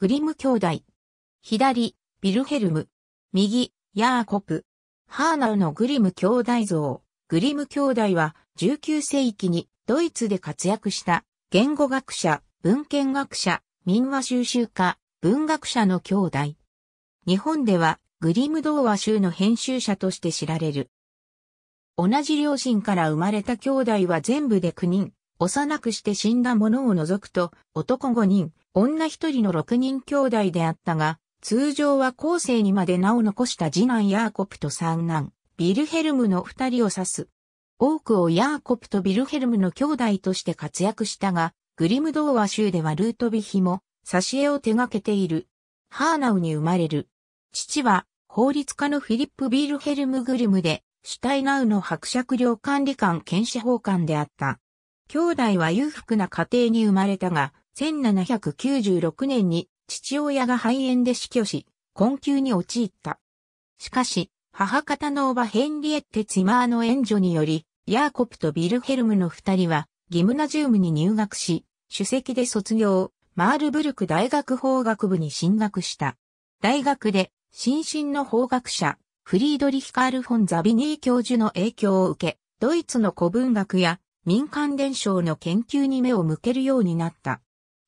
グリム兄弟。左、ビルヘルム。右、ヤーコプ。ハーナウのグリム兄弟像。グリム兄弟は19世紀にドイツで活躍した言語学者、文献学者、民話収集家、文学者の兄弟。日本ではグリム童話集の編集者として知られる。同じ両親から生まれた兄弟は全部で9人。幼くして死んだ者を除くと、男5人、女1人の6人兄弟であったが、通常は後世にまで名を残した次男ヤーコプと三男、ビルヘルムの二人を指す。多くをヤーコプとビルヘルムの兄弟として活躍したが、グリム童話集ではルートビヒも、挿絵を手掛けている。ハーナウに生まれる。父は、法律家のフィリップ・ビルヘルム・グリムで、シュタイナウの伯爵領管理官検視法官であった。兄弟は裕福な家庭に生まれたが、1796年に父親が肺炎で死去し、困窮に陥った。しかし、母方の叔母ヘンリエッテ・ツィマーの援助により、ヤーコプとビルヘルムの二人は、ギムナジウムに入学し、首席で卒業、マールブルク大学法学部に進学した。大学で、新進の法学者、フリードリヒカール・フォン・ザビニー教授の影響を受け、ドイツの古文学や民間伝承の研究に目を向けるようになった。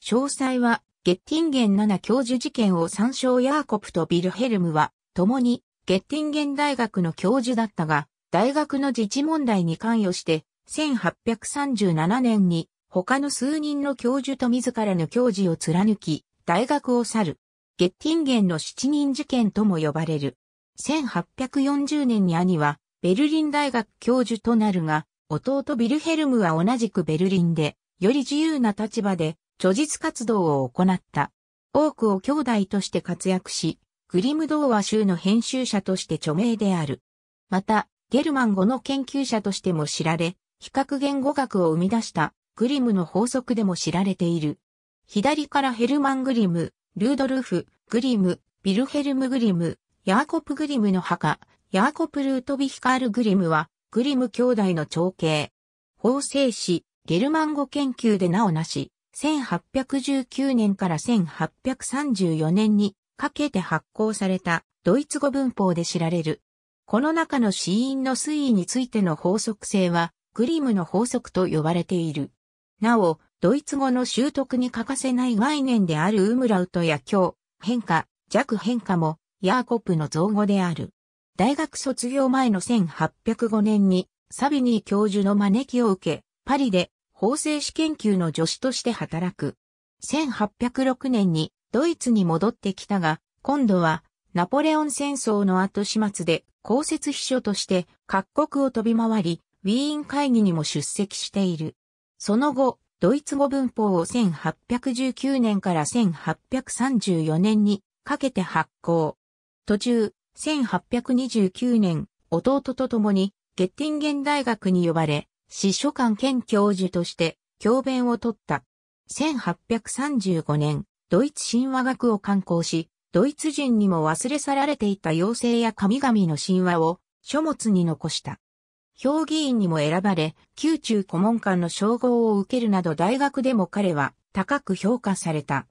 詳細は、ゲッティンゲン7教授事件を参照ヤーコプとビルヘルムは、共に、ゲッティンゲン大学の教授だったが、大学の自治問題に関与して、1837年に他の数人の教授と自らの教授を貫き、大学を去る。ゲッティンゲンの七人事件とも呼ばれる。1840年に兄はベルリン大学教授となるが、弟ビルヘルムは同じくベルリンで、より自由な立場で、著述活動を行った。多くを兄弟として活躍し、グリム童話集の編集者として著名である。また、ゲルマン語の研究者としても知られ、比較言語学を生み出したグリムの法則でも知られている。左からヘルマン・グリム、ルードルフ、グリム、ビルヘルム・グリム、ヤーコプ・グリムの墓、ヤーコプ・ルートビヒカール・グリムは、グリム兄弟の長兄。法政史、ゲルマン語研究でなおなし、1819年から1834年にかけて発行されたドイツ語文法で知られる。この中の死因の推移についての法則性は、グリムの法則と呼ばれている。なお、ドイツ語の習得に欠かせない概念であるウムラウトや強、変化、弱変化も、ヤーコップの造語である。大学卒業前の1805年にサビニー教授の招きを受け、パリで法制史研究の助手として働く。1806年にドイツに戻ってきたが、今度はナポレオン戦争の後始末で公設秘書として各国を飛び回り、ウィーン会議にも出席している。その後、ドイツ語文法を1819年から1834年にかけて発行。途中、1829年、弟と共にゲッティンゲン大学に呼ばれ、司書官兼教授として教鞭を取った。1835年、ドイツ神話学を刊行し、ドイツ人にも忘れ去られていた妖精や神々の神話を書物に残した。評議員にも選ばれ、宮中顧問官の称号を受けるなど大学でも彼は高く評価された。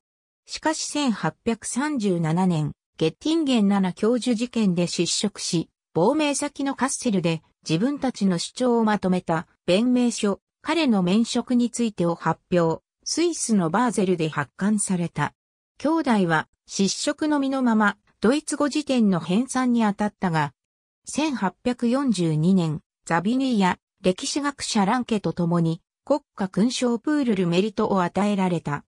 しかし1837年、ゲッティンゲン7教授事件で失職し、亡命先のカッセルで自分たちの主張をまとめた弁明書、彼の免職についてを発表、スイスのバーゼルで発刊された。兄弟は失職の身のまま、ドイツ語辞典の編纂に当たったが、1842年、ザビニーや歴史学者ランケと共に国家勲章プールルメリトを与えられた。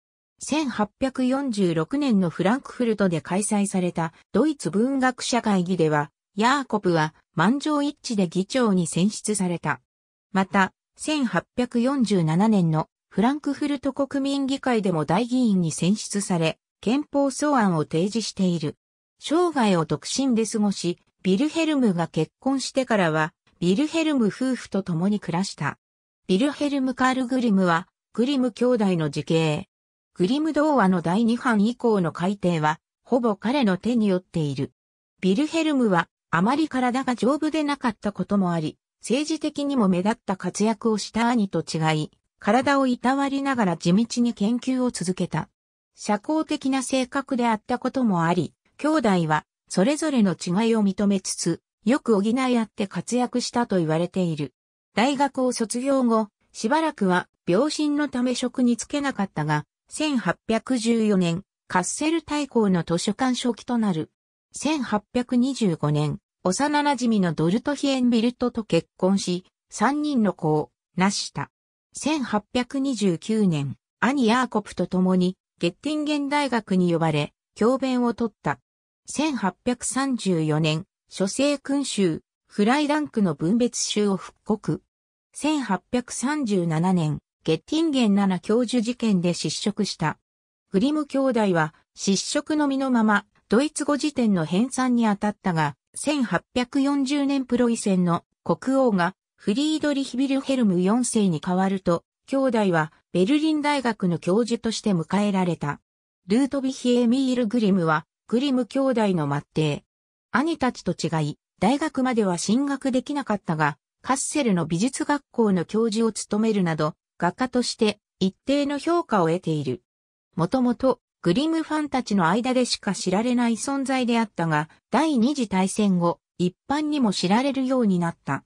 1846年のフランクフルトで開催されたドイツ文学者会議では、ヤーコプは満場一致で議長に選出された。また、1847年のフランクフルト国民議会でも大議員に選出され、憲法草案を提示している。生涯を独身で過ごし、ビルヘルムが結婚してからは、ビルヘルム夫婦と共に暮らした。ビルヘルム・カール・グリムは、グリム兄弟の時系、グリム童話の第2版以降の改訂は、ほぼ彼の手によっている。ビルヘルムは、あまり体が丈夫でなかったこともあり、政治的にも目立った活躍をした兄と違い、体をいたわりながら地道に研究を続けた。社交的な性格であったこともあり、兄弟はそれぞれの違いを認めつつ、よく補い合って活躍したと言われている。大学を卒業後、しばらくは病身のため職に就けなかったが、1814年、カッセル大公の図書館初期となる。1825年、幼馴染のドルトヒエンビルトと結婚し、3人の子を、成した。1829年、兄ヤーコプと共に、ゲッティンゲン大学に呼ばれ、教鞭を取った。1834年、諸聖君衆、フライダンクの分別衆を復刻。1837年、ゲッティンゲン7教授事件で失職した。グリム兄弟は失職の身のままドイツ語辞典の編纂に当たったが、1840年プロイセンの国王がフリードリヒビルヘルム4世に代わると、兄弟はベルリン大学の教授として迎えられた。ルートビヒ・エミール・グリムは、グリム兄弟の末弟。兄たちと違い、大学までは進学できなかったが、カッセルの美術学校の教授を務めるなど、画家として一定の評価を得ている。もともとグリムファンたちの間でしか知られない存在であったが、第二次大戦後、一般にも知られるようになった。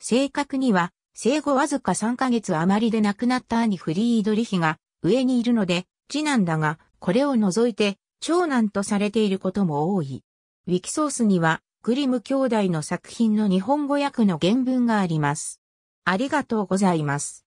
正確には、生後わずか3ヶ月余りで亡くなった兄フリードリヒが上にいるので、次男だが、これを除いて、長男とされていることも多い。ウィキソースには、グリム兄弟の作品の日本語訳の原文があります。ありがとうございます。